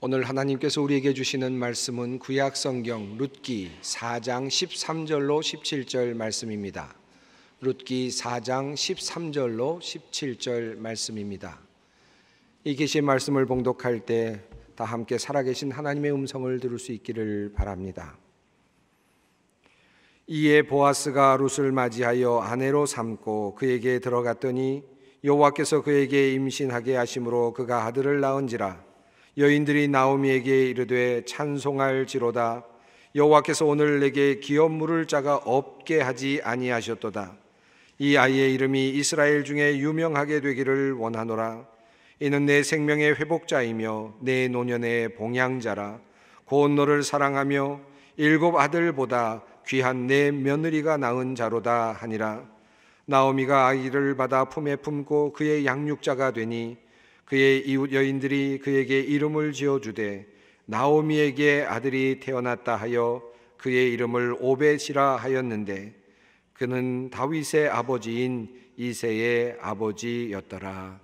오늘 하나님께서 우리에게 주시는 말씀은 구약 성경 룻기 4장 13절로 17절 말씀입니다. 룻기 4장 13절로 17절 말씀입니다. 이 계시의 말씀을 봉독할 때 다 함께 살아계신 하나님의 음성을 들을 수 있기를 바랍니다. 이에 보아스가 룻을 맞이하여 아내로 삼고 그에게 들어갔더니 여호와께서 그에게 임신하게 하심으로 그가 아들을 낳은지라 여인들이 나오미에게 이르되 찬송할지로다 여호와께서 오늘 내게 기업물을 짜가 없게 하지 아니하셨도다 이 아이의 이름이 이스라엘 중에 유명하게 되기를 원하노라 이는 내 생명의 회복자이며 내 노년의 봉양자라 곧 너를 사랑하며 일곱 아들보다 귀한 내 며느리가 낳은 자로다 하니라 나오미가 아이를 받아 품에 품고 그의 양육자가 되니 그의 이웃 여인들이 그에게 이름을 지어 주되 나오미에게 아들이 태어났다 하여 그의 이름을 오벳이라 하였는데 그는 다윗의 아버지인 이세의 아버지였더라.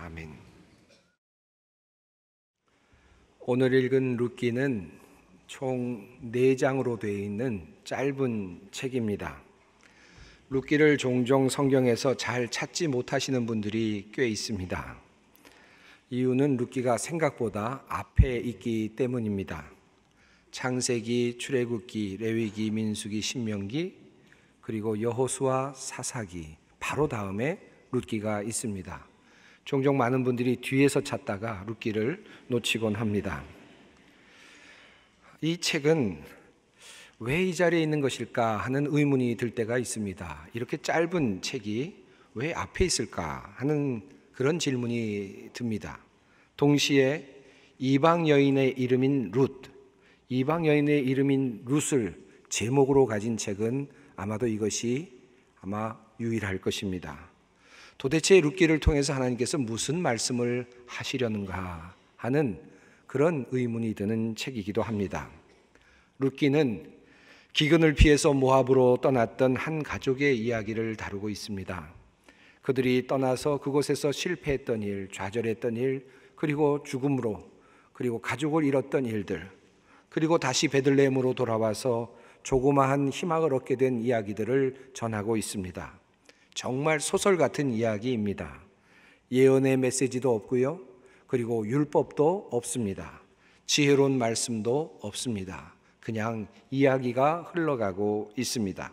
아멘. 오늘 읽은 룻기는 총 4장으로 되어 있는 짧은 책입니다. 룻기를 종종 성경에서 잘 찾지 못하시는 분들이 꽤 있습니다. 이유는 루기가 생각보다 앞에 있기 때문입니다. 창세기, 출애굽기, 레위기, 민수기, 신명기 그리고 여호수아, 사사기 바로 다음에 룻기가 있습니다. 종종 많은 분들이 뒤에서 찾다가 룻기를 놓치곤 합니다. 이 책은 왜 이 자리에 있는 것일까 하는 의문이 들 때가 있습니다. 이렇게 짧은 책이 왜 앞에 있을까 하는 그런 질문이 듭니다. 동시에 이방 여인의 이름인 룻, 이방 여인의 이름인 룻을 제목으로 가진 책은 아마도 이것이 아마 유일할 것입니다. 도대체 룻기를 통해서 하나님께서 무슨 말씀을 하시려는가 하는 그런 의문이 드는 책이기도 합니다. 룻기는 기근을 피해서 모압으로 떠났던 한 가족의 이야기를 다루고 있습니다. 그들이 떠나서 그곳에서 실패했던 일, 좌절했던 일, 그리고 죽음으로, 그리고 가족을 잃었던 일들, 그리고 다시 베들레헴으로 돌아와서 조그마한 희망을 얻게 된 이야기들을 전하고 있습니다. 정말 소설 같은 이야기입니다. 예언의 메시지도 없고요. 그리고 율법도 없습니다. 지혜로운 말씀도 없습니다. 그냥 이야기가 흘러가고 있습니다.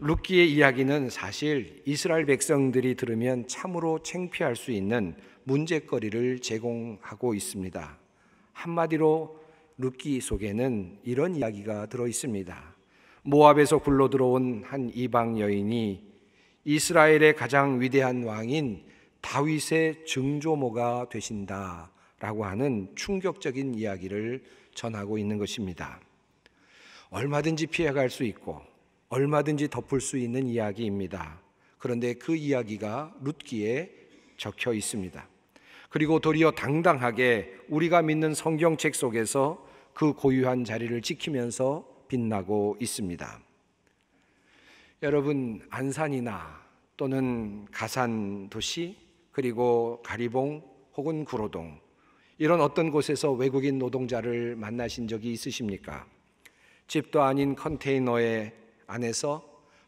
루키의 이야기는 사실 이스라엘 백성들이 들으면 참으로 창피할 수 있는 문제거리를 제공하고 있습니다. 한마디로 루키 속에는 이런 이야기가 들어 있습니다. 모압에서 굴러 들어온 한 이방 여인이 이스라엘의 가장 위대한 왕인 다윗의 증조모가 되신다라고 하는 충격적인 이야기를 전하고 있는 것입니다. 얼마든지 피해갈 수 있고 얼마든지 덮을 수 있는 이야기입니다. 그런데 그 이야기가 룻기에 적혀 있습니다. 그리고 도리어 당당하게 우리가 믿는 성경책 속에서 그 고유한 자리를 지키면서 빛나고 있습니다. 여러분, 안산이나 또는 가산 도시, 그리고 가리봉 혹은 구로동, 이런 어떤 곳에서 외국인 노동자를 만나신 적이 있으십니까? 집도 아닌 컨테이너에 안에서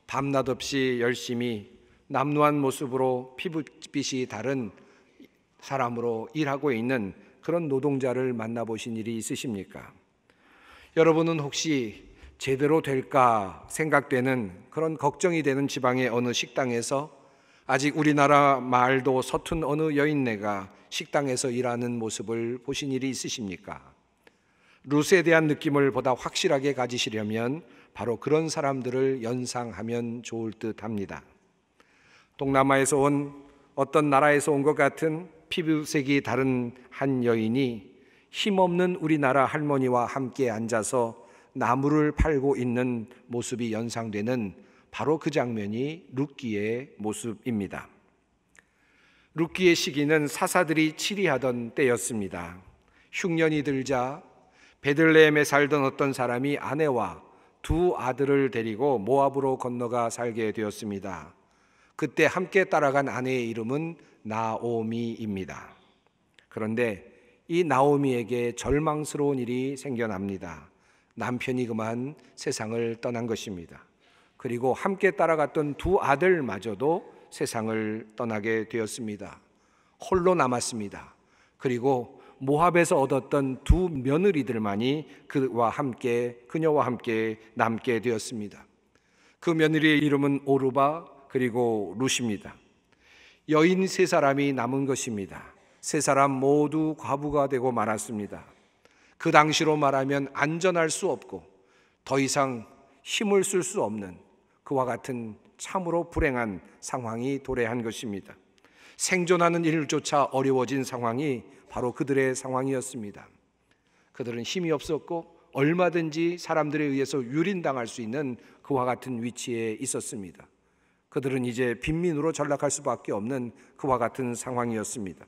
밤낮 없이 열심히 남루한 모습으로 피부빛이 다른 사람으로 일하고 있는 그런 노동자를 만나보신 일이 있으십니까? 여러분은 혹시 제대로 될까 생각되는 그런 걱정이 되는 지방의 어느 식당에서 아직 우리나라 말도 서툰 어느 여인네가 식당에서 일하는 모습을 보신 일이 있으십니까? 루스에 대한 느낌을 보다 확실하게 가지시려면 바로 그런 사람들을 연상하면 좋을 듯 합니다. 동남아에서 온 어떤 나라에서 온 것 같은 피부색이 다른 한 여인이 힘없는 우리나라 할머니와 함께 앉아서 나무를 팔고 있는 모습이 연상되는 바로 그 장면이 룻기의 모습입니다. 룻기의 시기는 사사들이 치리하던 때였습니다. 흉년이 들자 베들레헴에 살던 어떤 사람이 아내와 두 아들을 데리고 모압으로 건너가 살게 되었습니다. 그때 함께 따라간 아내의 이름은 나오미입니다. 그런데 이 나오미에게 절망스러운 일이 생겨납니다. 남편이 그만 세상을 떠난 것입니다. 그리고 함께 따라갔던 두 아들마저도 세상을 떠나게 되었습니다. 홀로 남았습니다. 그리고 모합에서 얻었던 두 며느리들만이 그와 함께 그녀와 함께 남게 되었습니다. 그 며느리의 이름은 오르바 그리고 루시입니다. 여인 세 사람이 남은 것입니다. 세 사람 모두 과부가 되고 말았습니다. 그 당시로 말하면 안전할 수 없고 더 이상 힘을 쓸 수 없는 그와 같은 참으로 불행한 상황이 도래한 것입니다. 생존하는 일조차 어려워진 상황이 바로 그들의 상황이었습니다. 그들은 힘이 없었고 얼마든지 사람들에 의해서 유린당할 수 있는 그와 같은 위치에 있었습니다. 그들은 이제 빈민으로 전락할 수밖에 없는 그와 같은 상황이었습니다.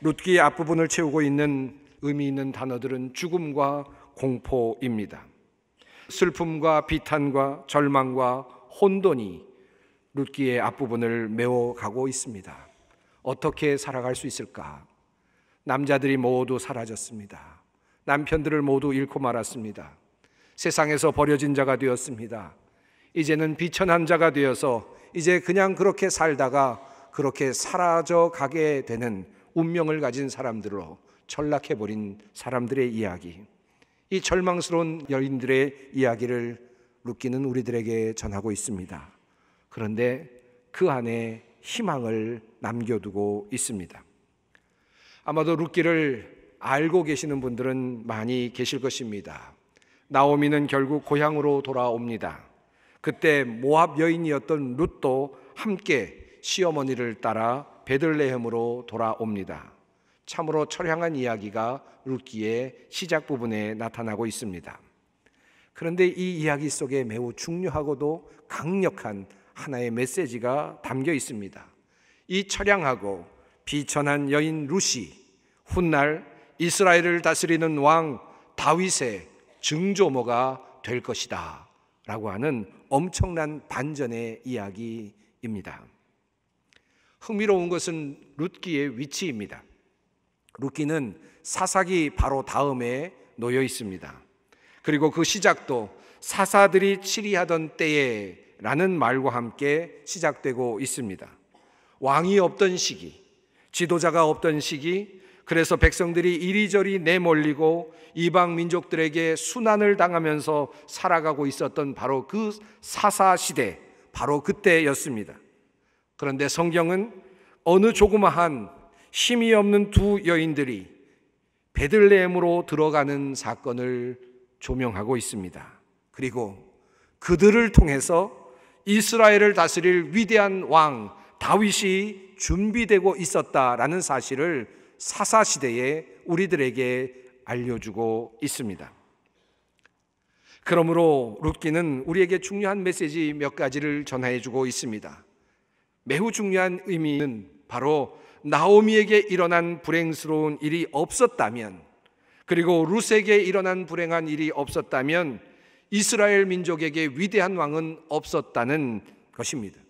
룻기의 앞부분을 채우고 있는 의미 있는 단어들은 죽음과 공포입니다. 슬픔과 비탄과 절망과 혼돈이 룻기의 앞부분을 메워가고 있습니다. 어떻게 살아갈 수 있을까? 남자들이 모두 사라졌습니다. 남편들을 모두 잃고 말았습니다. 세상에서 버려진 자가 되었습니다. 이제는 비천한 자가 되어서 이제 그냥 그렇게 살다가 그렇게 사라져 가게 되는 운명을 가진 사람들로 전락해 버린 사람들의 이야기. 이 절망스러운 여인들의 이야기를 루키는 우리들에게 전하고 있습니다. 그런데 그 안에 희망을 남겨두고 있습니다. 아마도 룻기를 알고 계시는 분들은 많이 계실 것입니다. 나오미는 결국 고향으로 돌아옵니다. 그때 모압 여인이었던 룻도 함께 시어머니를 따라 베들레헴으로 돌아옵니다. 참으로 철량한 이야기가 룻기의 시작 부분에 나타나고 있습니다. 그런데 이 이야기 속에 매우 중요하고도 강력한 하나의 메시지가 담겨 있습니다. 이 철량하고 비천한 여인 루시, 훗날 이스라엘을 다스리는 왕 다윗의 증조모가 될 것이다. 라고 하는 엄청난 반전의 이야기입니다. 흥미로운 것은 룻기의 위치입니다. 룻기는 사사기 바로 다음에 놓여 있습니다. 그리고 그 시작도 사사들이 치리하던 때에 라는 말과 함께 시작되고 있습니다. 왕이 없던 시기, 지도자가 없던 시기, 그래서 백성들이 이리저리 내몰리고 이방 민족들에게 순환을 당하면서 살아가고 있었던 바로 그 사사 시대, 바로 그때였습니다. 그런데 성경은 어느 조그마한 힘이 없는 두 여인들이 베들레헴으로 들어가는 사건을 조명하고 있습니다. 그리고 그들을 통해서 이스라엘을 다스릴 위대한 왕 다윗이 준비되고 있었다라는 사실을 사사시대에 우리들에게 알려주고 있습니다. 그러므로 룻기는 우리에게 중요한 메시지 몇 가지를 전해주고 있습니다. 매우 중요한 의미는 바로 나오미에게 일어난 불행스러운 일이 없었다면, 그리고 룻에게 일어난 불행한 일이 없었다면 이스라엘 민족에게 위대한 왕은 없었다는 것입니다.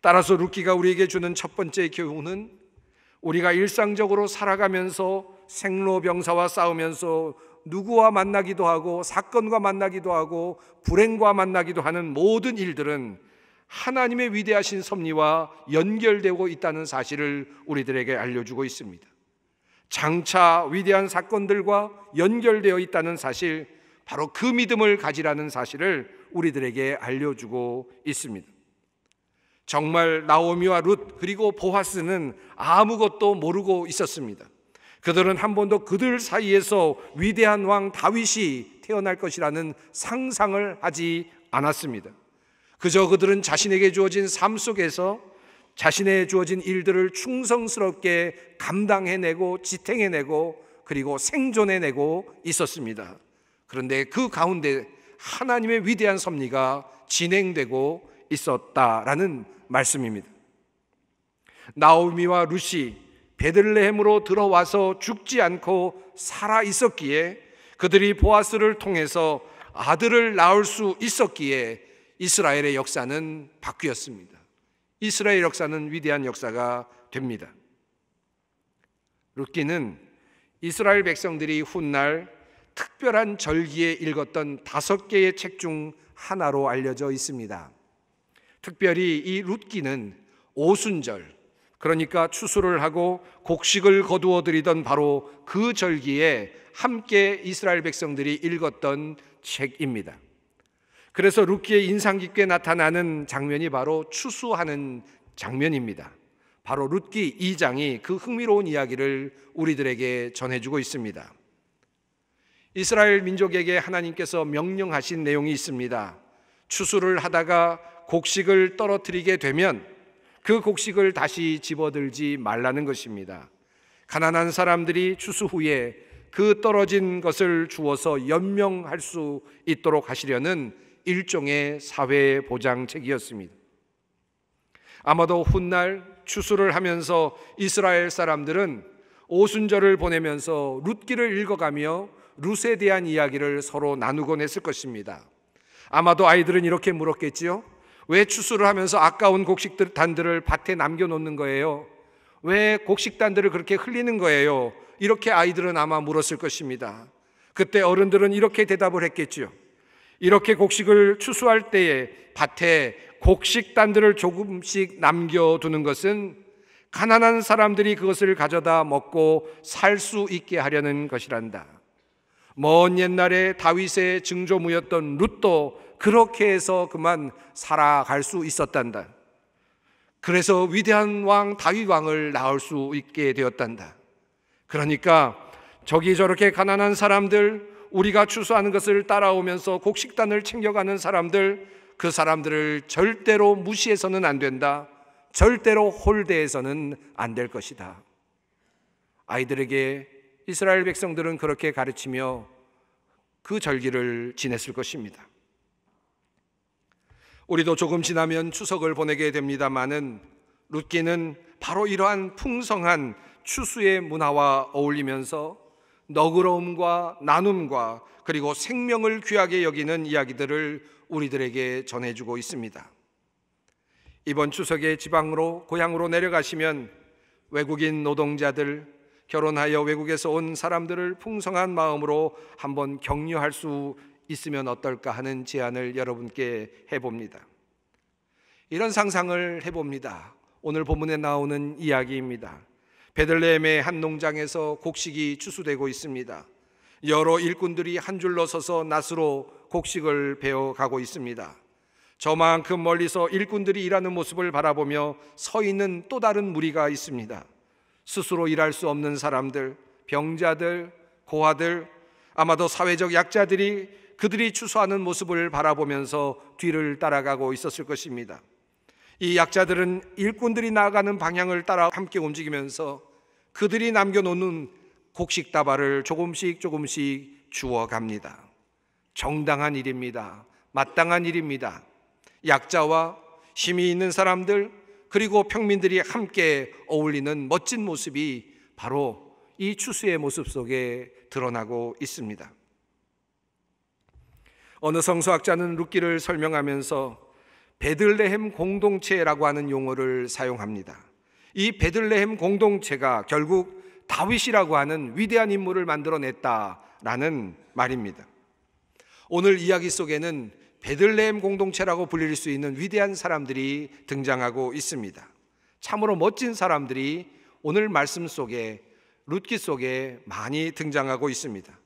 따라서 루키가 우리에게 주는 첫 번째 교훈은 우리가 일상적으로 살아가면서 생로병사와 싸우면서 누구와 만나기도 하고 사건과 만나기도 하고 불행과 만나기도 하는 모든 일들은 하나님의 위대하신 섭리와 연결되고 있다는 사실을 우리들에게 알려주고 있습니다. 장차 위대한 사건들과 연결되어 있다는 사실, 바로 그 믿음을 가지라는 사실을 우리들에게 알려주고 있습니다. 정말 나오미와 룻 그리고 보아스는 아무것도 모르고 있었습니다. 그들은 한 번도 그들 사이에서 위대한 왕 다윗이 태어날 것이라는 상상을 하지 않았습니다. 그저 그들은 자신에게 주어진 삶 속에서 자신의 주어진 일들을 충성스럽게 감당해내고 지탱해내고 그리고 생존해내고 있었습니다. 그런데 그 가운데 하나님의 위대한 섭리가 진행되고 있었다라는 말씀입니다. 나오미와 루시 베들레헴으로 들어와서 죽지 않고 살아 있었기에 그들이 보아스를 통해서 아들을 낳을 수 있었기에 이스라엘의 역사는 바뀌었습니다. 이스라엘 역사는 위대한 역사가 됩니다. 룻기는 이스라엘 백성들이 훗날 특별한 절기에 읽었던 다섯 개의 책 중 하나로 알려져 있습니다. 특별히 이 룻기는 오순절, 그러니까 추수를 하고 곡식을 거두어 드리던 바로 그 절기에 함께 이스라엘 백성들이 읽었던 책입니다. 그래서 룻기에 인상 깊게 나타나는 장면이 바로 추수하는 장면입니다. 바로 룻기 2장이 그 흥미로운 이야기를 우리들에게 전해주고 있습니다. 이스라엘 민족에게 하나님께서 명령하신 내용이 있습니다. 추수를 하다가 곡식을 떨어뜨리게 되면 그 곡식을 다시 집어들지 말라는 것입니다. 가난한 사람들이 추수 후에 그 떨어진 것을 주어서 연명할 수 있도록 하시려는 일종의 사회 보장책이었습니다. 아마도 훗날 추수를 하면서 이스라엘 사람들은 오순절을 보내면서 룻기를 읽어가며 룻에 대한 이야기를 서로 나누곤 했을 것입니다. 아마도 아이들은 이렇게 물었겠지요. 왜 추수를 하면서 아까운 곡식들 단들을 밭에 남겨 놓는 거예요? 왜 곡식단들을 그렇게 흘리는 거예요? 이렇게 아이들은 아마 물었을 것입니다. 그때 어른들은 이렇게 대답을 했겠지요. 이렇게 곡식을 추수할 때에 밭에 곡식단들을 조금씩 남겨두는 것은 가난한 사람들이 그것을 가져다 먹고 살 수 있게 하려는 것이란다. 먼 옛날에 다윗의 증조무였던 룻도 그렇게 해서 그만 살아갈 수 있었단다. 그래서 위대한 왕 다윗 왕을 낳을 수 있게 되었단다. 그러니까 저기 저렇게 가난한 사람들, 우리가 추수하는 것을 따라오면서 곡식단을 챙겨가는 사람들, 그 사람들을 절대로 무시해서는 안 된다. 절대로 홀대해서는 안 될 것이다. 아이들에게 이스라엘 백성들은 그렇게 가르치며 그 절기를 지냈을 것입니다. 우리도 조금 지나면 추석을 보내게 됩니다만은 룻기는 바로 이러한 풍성한 추수의 문화와 어울리면서 너그러움과 나눔과 그리고 생명을 귀하게 여기는 이야기들을 우리들에게 전해주고 있습니다. 이번 추석에 지방으로 고향으로 내려가시면 외국인 노동자들 결혼하여 외국에서 온 사람들을 풍성한 마음으로 한번 격려할 수 있으면 어떨까 하는 제안을 여러분께 해봅니다. 이런 상상을 해봅니다. 오늘 본문에 나오는 이야기입니다. 베들레헴의 한 농장에서 곡식이 추수되고 있습니다. 여러 일꾼들이 한 줄로 서서 낫으로 곡식을 베어 가고 있습니다. 저만큼 멀리서 일꾼들이 일하는 모습을 바라보며 서 있는 또 다른 무리가 있습니다. 스스로 일할 수 없는 사람들, 병자들, 고아들, 아마도 사회적 약자들이 그들이 추수하는 모습을 바라보면서 뒤를 따라가고 있었을 것입니다. 이 약자들은 일꾼들이 나아가는 방향을 따라 함께 움직이면서 그들이 남겨놓는 곡식 다발을 조금씩 조금씩 주워갑니다. 정당한 일입니다. 마땅한 일입니다. 약자와 힘이 있는 사람들, 그리고 평민들이 함께 어울리는 멋진 모습이 바로 이 추수의 모습 속에 드러나고 있습니다. 어느 성서학자는 룻기를 설명하면서 베들레헴 공동체라고 하는 용어를 사용합니다. 이 베들레헴 공동체가 결국 다윗이라고 하는 위대한 인물을 만들어냈다라는 말입니다. 오늘 이야기 속에는 베들레헴 공동체라고 불릴 수 있는 위대한 사람들이 등장하고 있습니다. 참으로 멋진 사람들이 오늘 말씀 속에 룻기 속에 많이 등장하고 있습니다.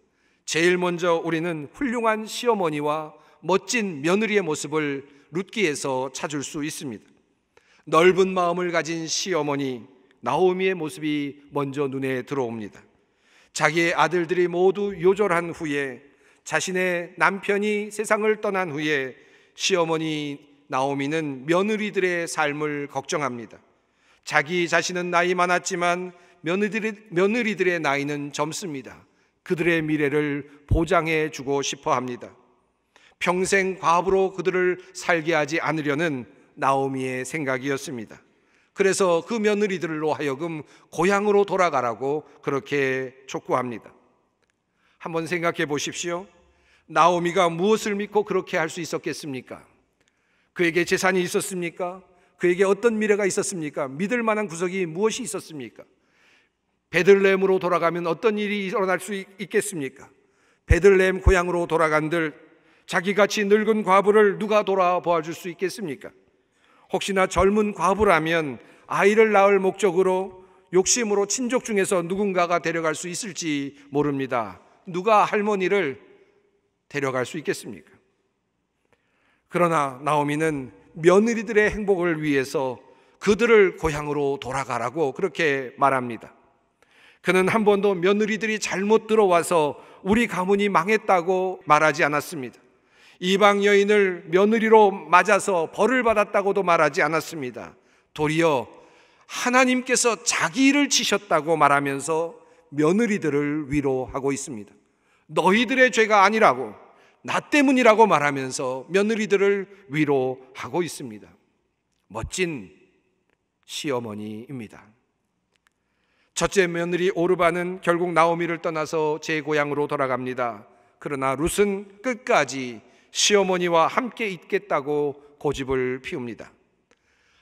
제일 먼저 우리는 훌륭한 시어머니와 멋진 며느리의 모습을 룻기에서 찾을 수 있습니다. 넓은 마음을 가진 시어머니 나오미의 모습이 먼저 눈에 들어옵니다. 자기의 아들들이 모두 요절한 후에 자신의 남편이 세상을 떠난 후에 시어머니 나오미는 며느리들의 삶을 걱정합니다. 자기 자신은 나이 많았지만 며느리들의, 며느리들의 나이는 젊습니다. 그들의 미래를 보장해 주고 싶어 합니다. 평생 과부로 그들을 살게 하지 않으려는 나오미의 생각이었습니다. 그래서 그 며느리들로 하여금 고향으로 돌아가라고 그렇게 촉구합니다. 한번 생각해 보십시오. 나오미가 무엇을 믿고 그렇게 할 수 있었겠습니까? 그에게 재산이 있었습니까? 그에게 어떤 미래가 있었습니까? 믿을 만한 구석이 무엇이 있었습니까? 베들레으로 돌아가면 어떤 일이 일어날 수 있겠습니까? 베들레 고향으로 돌아간들 자기같이 늙은 과부를 누가 돌아보아 줄수 있겠습니까? 혹시나 젊은 과부라면 아이를 낳을 목적으로 욕심으로 친족 중에서 누군가가 데려갈 수 있을지 모릅니다. 누가 할머니를 데려갈 수 있겠습니까? 그러나 나오미는 며느리들의 행복을 위해서 그들을 고향으로 돌아가라고 그렇게 말합니다. 그는 한 번도 며느리들이 잘못 들어와서 우리 가문이 망했다고 말하지 않았습니다. 이방 여인을 며느리로 맞아서 벌을 받았다고도 말하지 않았습니다. 도리어 하나님께서 자기 일을 치셨다고 말하면서 며느리들을 위로하고 있습니다. 너희들의 죄가 아니라고 나 때문이라고 말하면서 며느리들을 위로하고 있습니다. 멋진 시어머니입니다. 첫째 며느리 오르바는 결국 나오미를 떠나서 제 고향으로 돌아갑니다. 그러나 룻은 끝까지 시어머니와 함께 있겠다고 고집을 피웁니다.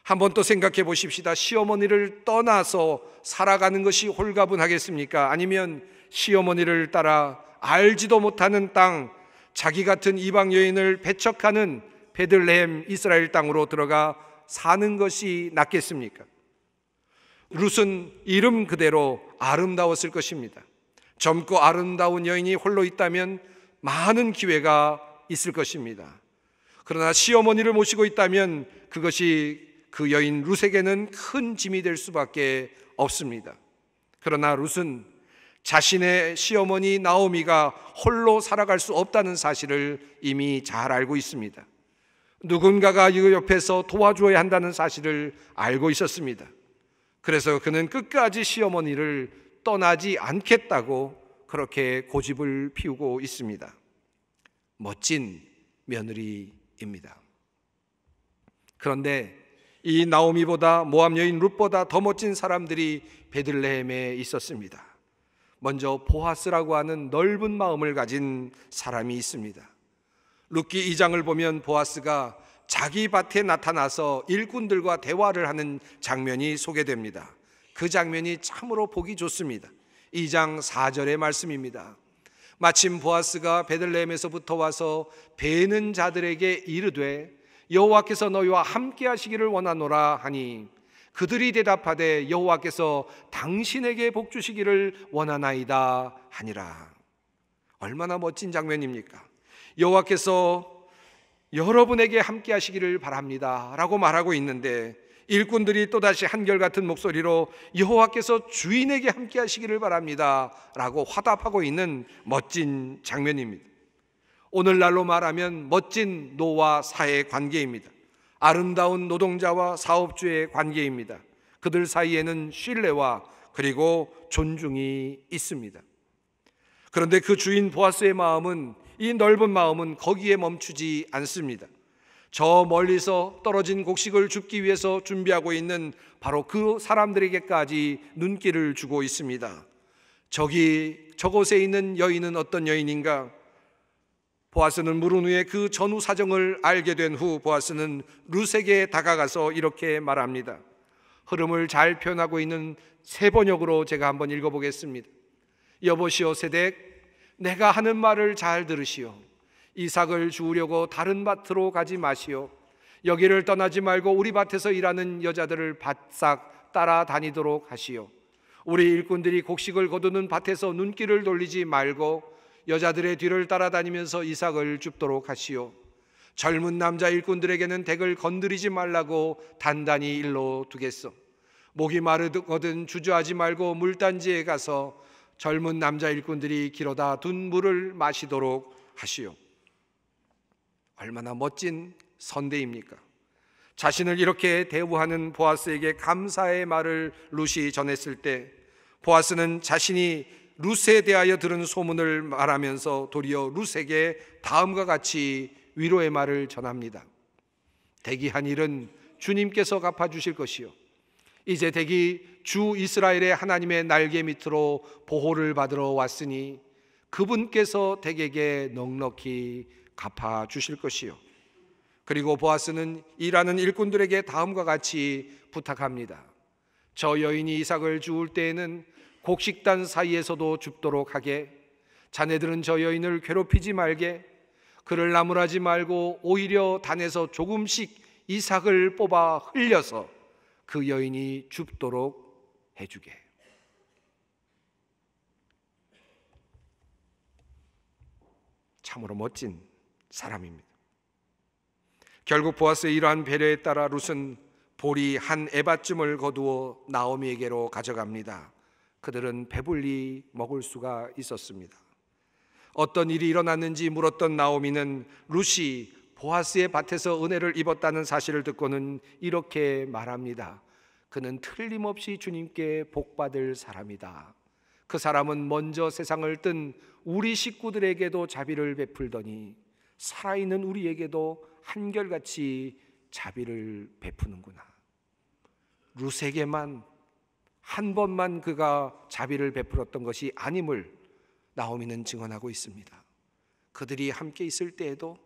한번 또 생각해 보십시다. 시어머니를 떠나서 살아가는 것이 홀가분하겠습니까? 아니면 시어머니를 따라 알지도 못하는 땅, 자기 같은 이방 여인을 배척하는 베들레헴 이스라엘 땅으로 들어가 사는 것이 낫겠습니까? 룻은 이름 그대로 아름다웠을 것입니다. 젊고 아름다운 여인이 홀로 있다면 많은 기회가 있을 것입니다. 그러나 시어머니를 모시고 있다면 그것이 그 여인 룻에게는 큰 짐이 될 수밖에 없습니다. 그러나 룻은 자신의 시어머니 나오미가 홀로 살아갈 수 없다는 사실을 이미 잘 알고 있습니다. 누군가가 이 옆에서 도와줘야 한다는 사실을 알고 있었습니다. 그래서 그는 끝까지 시어머니를 떠나지 않겠다고 그렇게 고집을 피우고 있습니다. 멋진 며느리입니다. 그런데 이 나오미보다 모함 여인 룻보다 더 멋진 사람들이 베들레헴에 있었습니다. 먼저 보아스라고 하는 넓은 마음을 가진 사람이 있습니다. 룻기 2장을 보면 보아스가 자기 밭에 나타나서 일꾼들과 대화를 하는 장면이 소개됩니다. 그 장면이 참으로 보기 좋습니다. 2장 4절의 말씀입니다. 마침 보아스가 베들레헴에서부터 와서 베는 자들에게 이르되 여호와께서 너희와 함께 하시기를 원하노라 하니 그들이 대답하되 여호와께서 당신에게 복 주시기를 원하나이다 하니라. 얼마나 멋진 장면입니까? 여호와께서 여러분에게 함께 하시기를 바랍니다. 라고 말하고 있는데 일꾼들이 또다시 한결같은 목소리로 여호와께서 주인에게 함께 하시기를 바랍니다. 라고 화답하고 있는 멋진 장면입니다. 오늘날로 말하면 멋진 노와 사의 관계입니다. 아름다운 노동자와 사업주의 관계입니다. 그들 사이에는 신뢰와 그리고 존중이 있습니다. 그런데 그 주인 보아스의 마음은 이 넓은 마음은 거기에 멈추지 않습니다. 저 멀리서 떨어진 곡식을 줍기 위해서 준비하고 있는 바로 그 사람들에게까지 눈길을 주고 있습니다. 저기 저곳에 있는 여인은 어떤 여인인가? 보아스는 물은 후에 그 전후 사정을 알게 된 후 보아스는 루세게 다가가서 이렇게 말합니다. 흐름을 잘 표현하고 있는 세 번역으로 제가 한번 읽어보겠습니다. 여보시오 세덱, 내가 하는 말을 잘 들으시오. 이삭을 주우려고 다른 밭으로 가지 마시오. 여기를 떠나지 말고 우리 밭에서 일하는 여자들을 바싹 따라다니도록 하시오. 우리 일꾼들이 곡식을 거두는 밭에서 눈길을 돌리지 말고 여자들의 뒤를 따라다니면서 이삭을 줍도록 하시오. 젊은 남자 일꾼들에게는 댁을 건드리지 말라고 단단히 일러 두겠소 목이 마르거든 주저하지 말고 물단지에 가서 젊은 남자 일꾼들이 길어다 둔 물을 마시도록 하시오. 얼마나 멋진 선대입니까? 자신을 이렇게 대우하는 보아스에게 감사의 말을 루시 전했을 때 보아스는 자신이 루스에 대하여 들은 소문을 말하면서 도리어 루스에게 다음과 같이 위로의 말을 전합니다. 대기한 일은 주님께서 갚아주실 것이요. 이제 대기 주 이스라엘의 하나님의 날개 밑으로 보호를 받으러 왔으니 그분께서 댁에게 넉넉히 갚아 주실 것이요. 그리고 보아스는 일하는 일꾼들에게 다음과 같이 부탁합니다. 저 여인이 이삭을 주울 때에는 곡식단 사이에서도 죽도록 하게 자네들은 저 여인을 괴롭히지 말게 그를 나무라지 말고 오히려 단에서 조금씩 이삭을 뽑아 흘려서 그 여인이 죽도록 해주게 참으로 멋진 사람입니다. 결국 보아스의 이러한 배려에 따라 룻은 보리 한 에바쯤을 거두어 나오미에게로 가져갑니다. 그들은 배불리 먹을 수가 있었습니다. 어떤 일이 일어났는지 물었던 나오미는 루시 보아스의 밭에서 은혜를 입었다는 사실을 듣고는 이렇게 말합니다. 그는 틀림없이 주님께 복받을 사람이다. 그 사람은 먼저 세상을 뜬 우리 식구들에게도 자비를 베풀더니 살아있는 우리에게도 한결같이 자비를 베푸는구나. 루세게만 한 번만 그가 자비를 베풀었던 것이 아님을 나오미는 증언하고 있습니다. 그들이 함께 있을 때에도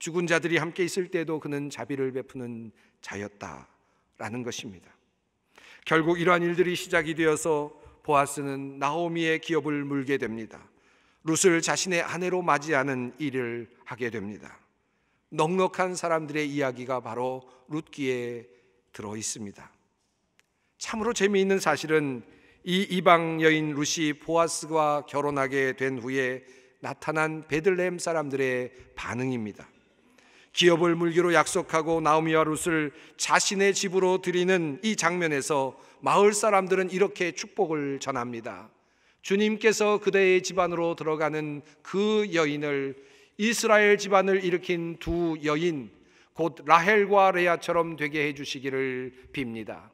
죽은 자들이 함께 있을 때에도 그는 자비를 베푸는 자였다라는 것입니다. 결국 이러한 일들이 시작이 되어서 보아스는 나오미의 기업을 물게 됩니다. 룻을 자신의 아내로 맞이하는 일을 하게 됩니다. 넉넉한 사람들의 이야기가 바로 룻기에 들어 있습니다. 참으로 재미있는 사실은 이 이방 여인 루시 보아스와 결혼하게 된 후에 나타난 베들레헴 사람들의 반응입니다. 기업을 물기로 약속하고 나오미와 루스를 자신의 집으로 드리는 이 장면에서 마을 사람들은 이렇게 축복을 전합니다. 주님께서 그대의 집안으로 들어가는 그 여인을 이스라엘 집안을 일으킨 두 여인 곧 라헬과 레아처럼 되게 해 주시기를 빕니다.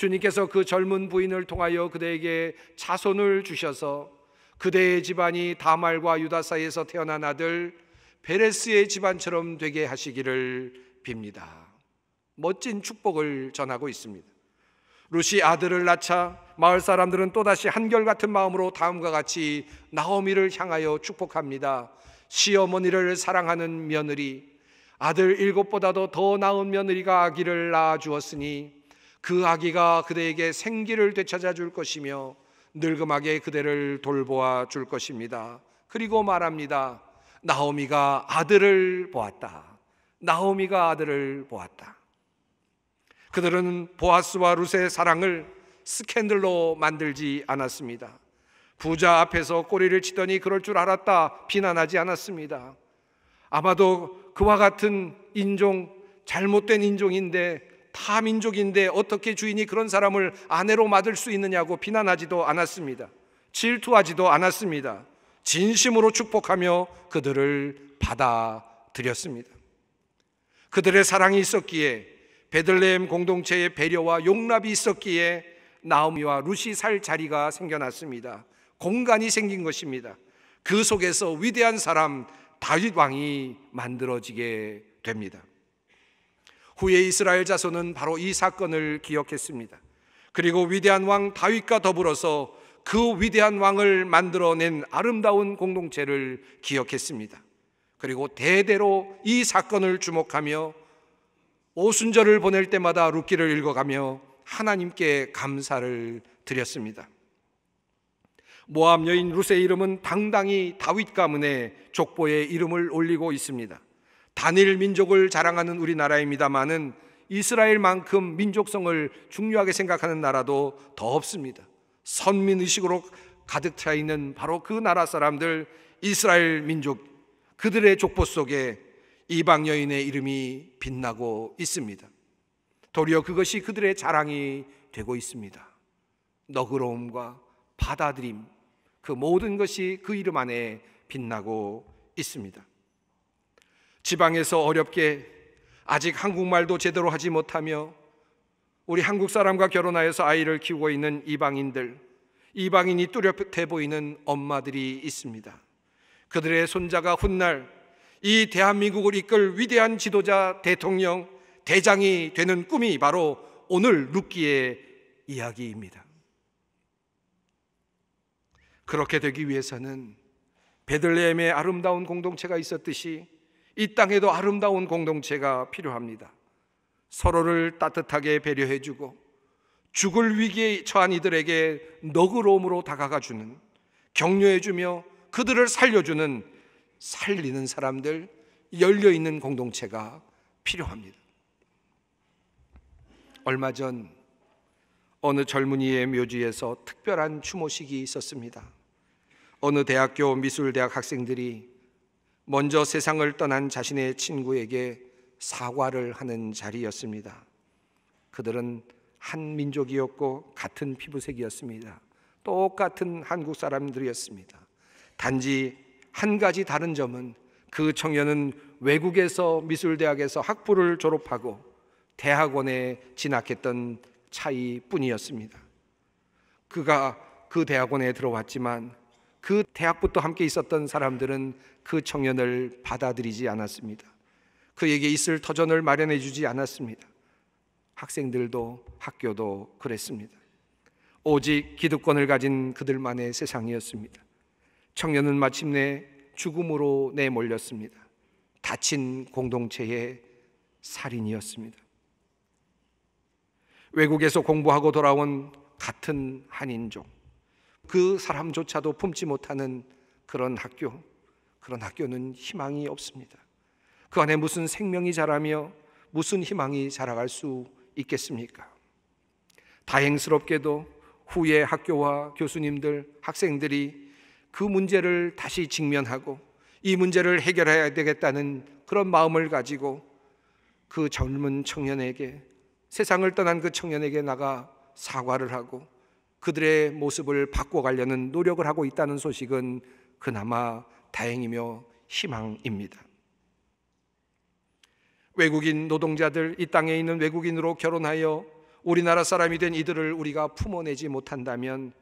주님께서 그 젊은 부인을 통하여 그대에게 자손을 주셔서 그대의 집안이 다말과 유다 사이에서 태어난 아들 베레스의 집안처럼 되게 하시기를 빕니다. 멋진 축복을 전하고 있습니다. 루시 아들을 낳자 마을 사람들은 또다시 한결같은 마음으로 다음과 같이 나오미를 향하여 축복합니다. 시어머니를 사랑하는 며느리, 아들 일곱보다도 더 나은 며느리가 아기를 낳아 주었으니 그 아기가 그대에게 생기를 되찾아 줄 것이며 늙음하게 그대를 돌보아 줄 것입니다. 그리고 말합니다. 나오미가 아들을 보았다. 나오미가 아들을 보았다. 그들은 보아스와 룻의 사랑을 스캔들로 만들지 않았습니다. 부자 앞에서 꼬리를 치더니 그럴 줄 알았다 비난하지 않았습니다. 아마도 그와 같은 인종, 잘못된 인종인데 타 민족인데 어떻게 주인이 그런 사람을 아내로 맞을 수 있느냐고 비난하지도 않았습니다. 질투하지도 않았습니다. 진심으로 축복하며 그들을 받아들였습니다. 그들의 사랑이 있었기에 베들레헴 공동체의 배려와 용납이 있었기에 나오미와 루시 살 자리가 생겨났습니다. 공간이 생긴 것입니다. 그 속에서 위대한 사람 다윗 왕이 만들어지게 됩니다. 후에 이스라엘 자손은 바로 이 사건을 기억했습니다. 그리고 위대한 왕 다윗과 더불어서 그 위대한 왕을 만들어낸 아름다운 공동체를 기억했습니다. 그리고 대대로 이 사건을 주목하며 오순절을 보낼 때마다 룻기를 읽어가며 하나님께 감사를 드렸습니다. 모함 여인 루의 이름은 당당히 다윗 가문의 족보에 이름을 올리고 있습니다. 단일 민족을 자랑하는 우리나라입니다만은 이스라엘만큼 민족성을 중요하게 생각하는 나라도 더 없습니다. 선민 의식으로 가득 차 있는 바로 그 나라 사람들 이스라엘 민족 그들의 족보 속에 이방 여인의 이름이 빛나고 있습니다. 도리어 그것이 그들의 자랑이 되고 있습니다. 너그러움과 받아들임 그 모든 것이 그 이름 안에 빛나고 있습니다. 지방에서 어렵게 아직 한국말도 제대로 하지 못하며 우리 한국 사람과 결혼하여서 아이를 키우고 있는 이방인들, 이방인이 뚜렷해 보이는 엄마들이 있습니다. 그들의 손자가 훗날 이 대한민국을 이끌 위대한 지도자, 대통령, 대장이 되는 꿈이 바로 오늘 루키의 이야기입니다. 그렇게 되기 위해서는 베들레헴의 아름다운 공동체가 있었듯이 이 땅에도 아름다운 공동체가 필요합니다. 서로를 따뜻하게 배려해주고 죽을 위기에 처한 이들에게 너그러움으로 다가가주는 격려해주며 그들을 살려주는 살리는 사람들 열려있는 공동체가 필요합니다. 얼마 전 어느 젊은이의 묘지에서 특별한 추모식이 있었습니다. 어느 대학교 미술대학 학생들이 먼저 세상을 떠난 자신의 친구에게 사과를 하는 자리였습니다. 그들은 한 민족이었고 같은 피부색이었습니다. 똑같은 한국 사람들이었습니다. 단지 한 가지 다른 점은 그 청년은 외국에서 미술대학에서 학부를 졸업하고 대학원에 진학했던 차이뿐이었습니다. 그가 그 대학원에 들어왔지만 그 대학부터 함께 있었던 사람들은 그 청년을 받아들이지 않았습니다. 그에게 있을 터전을 마련해 주지 않았습니다. 학생들도 학교도 그랬습니다. 오직 기득권을 가진 그들만의 세상이었습니다. 청년은 마침내 죽음으로 내몰렸습니다. 다친 공동체의 살인이었습니다. 외국에서 공부하고 돌아온 같은 한인종. 그 사람조차도 품지 못하는 그런 학교, 그런 학교는 희망이 없습니다. 그 안에 무슨 생명이 자라며 무슨 희망이 자라갈 수 있겠습니까? 다행스럽게도 후에 학교와 교수님들, 학생들이 그 문제를 다시 직면하고 이 문제를 해결해야 되겠다는 그런 마음을 가지고 그 젊은 청년에게 세상을 떠난 그 청년에게 나가 사과를 하고 그들의 모습을 바꿔가려는 노력을 하고 있다는 소식은 그나마 다행이며 희망입니다. 외국인 노동자들, 이 땅에 있는 외국인으로 결혼하여 우리나라 사람이 된 이들을 우리가 품어내지 못한다면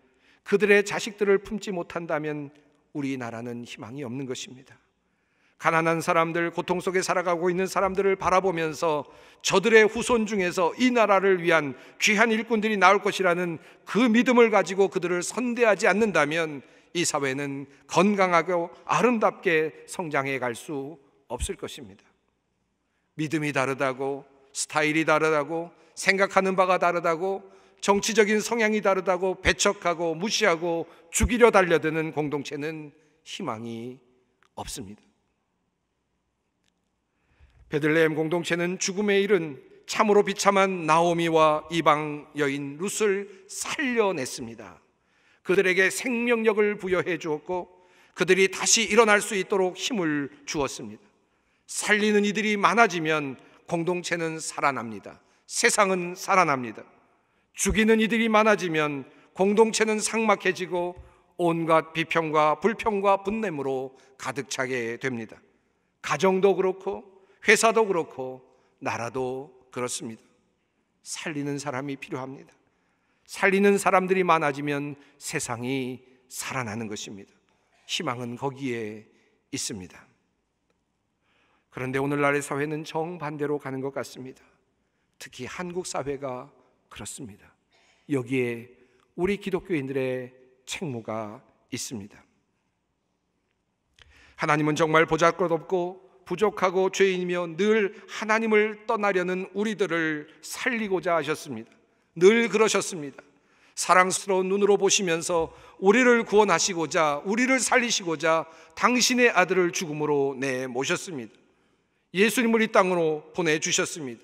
그들의 자식들을 품지 못한다면 우리나라는 희망이 없는 것입니다. 가난한 사람들, 고통 속에 살아가고 있는 사람들을 바라보면서 저들의 후손 중에서 이 나라를 위한 귀한 일꾼들이 나올 것이라는 그 믿음을 가지고 그들을 선대하지 않는다면 이 사회는 건강하고 아름답게 성장해 갈 수 없을 것입니다. 믿음이 다르다고, 스타일이 다르다고, 생각하는 바가 다르다고, 정치적인 성향이 다르다고 배척하고 무시하고 죽이려 달려드는 공동체는 희망이 없습니다. 베들레헴 공동체는 죽음에 이른 참으로 비참한 나오미와 이방 여인 룻을 살려냈습니다. 그들에게 생명력을 부여해 주었고 그들이 다시 일어날 수 있도록 힘을 주었습니다. 살리는 이들이 많아지면 공동체는 살아납니다. 세상은 살아납니다. 죽이는 이들이 많아지면 공동체는 상막해지고 온갖 비평과 불평과 분냄으로 가득 차게 됩니다. 가정도 그렇고 회사도 그렇고 나라도 그렇습니다. 살리는 사람이 필요합니다. 살리는 사람들이 많아지면 세상이 살아나는 것입니다. 희망은 거기에 있습니다. 그런데 오늘날의 사회는 정반대로 가는 것 같습니다. 특히 한국 사회가 그렇습니다. 여기에 우리 기독교인들의 책무가 있습니다. 하나님은 정말 보잘것없고 부족하고 죄인이며 늘 하나님을 떠나려는 우리들을 살리고자 하셨습니다. 늘 그러셨습니다. 사랑스러운 눈으로 보시면서 우리를 구원하시고자 우리를 살리시고자 당신의 아들을 죽음으로 내 모셨습니다. 예수님을 이 땅으로 보내 주셨습니다.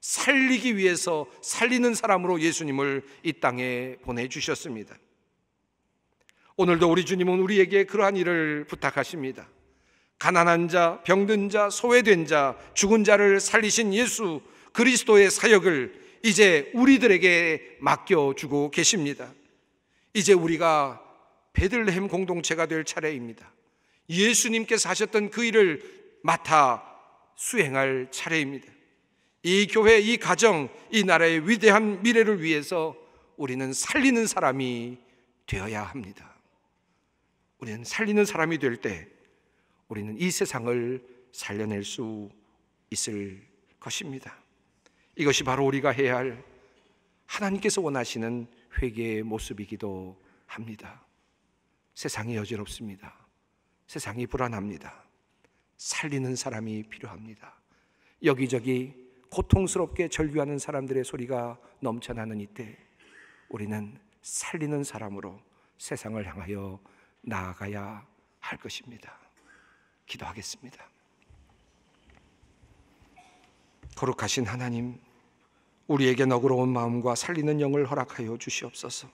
살리기 위해서 살리는 사람으로 예수님을 이 땅에 보내 주셨습니다. 오늘도 우리 주님은 우리에게 그러한 일을 부탁하십니다. 가난한 자, 병든 자, 소외된 자, 죽은 자를 살리신 예수 그리스도의 사역을 이제 우리들에게 맡겨주고 계십니다. 이제 우리가 베들레헴 공동체가 될 차례입니다. 예수님께서 하셨던 그 일을 맡아 수행할 차례입니다. 이 교회, 이 가정, 이 나라의 위대한 미래를 위해서 우리는 살리는 사람이 되어야 합니다. 우리는 살리는 사람이 될때 우리는 이 세상을 살려낼 수 있을 것입니다. 이것이 바로 우리가 해야 할 하나님께서 원하시는 회개의 모습이기도 합니다. 세상이 여지럽습니다. 세상이 불안합니다. 살리는 사람이 필요합니다. 여기저기 고통스럽게 절규하는 사람들의 소리가 넘쳐나는 이때 우리는 살리는 사람으로 세상을 향하여 나아가야 할 것입니다. 기도하겠습니다. 거룩하신 하나님, 우리에게 너그러운 마음과 살리는 영을 허락하여 주시옵소서.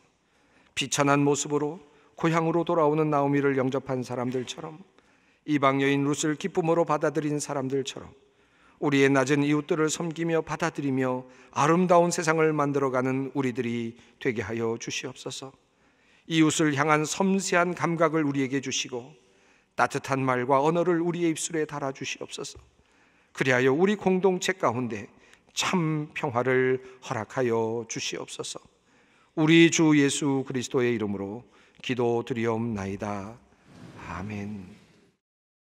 비천한 모습으로 고향으로 돌아오는 나오미를 영접한 사람들처럼 이방 여인 룻을 기쁨으로 받아들인 사람들처럼 우리의 낮은 이웃들을 섬기며 받아들이며 아름다운 세상을 만들어가는 우리들이 되게 하여 주시옵소서. 이웃을 향한 섬세한 감각을 우리에게 주시고 따뜻한 말과 언어를 우리의 입술에 달아 주시옵소서. 그리하여 우리 공동체 가운데 참 평화를 허락하여 주시옵소서. 우리 주 예수 그리스도의 이름으로 기도드리옵나이다. 아멘.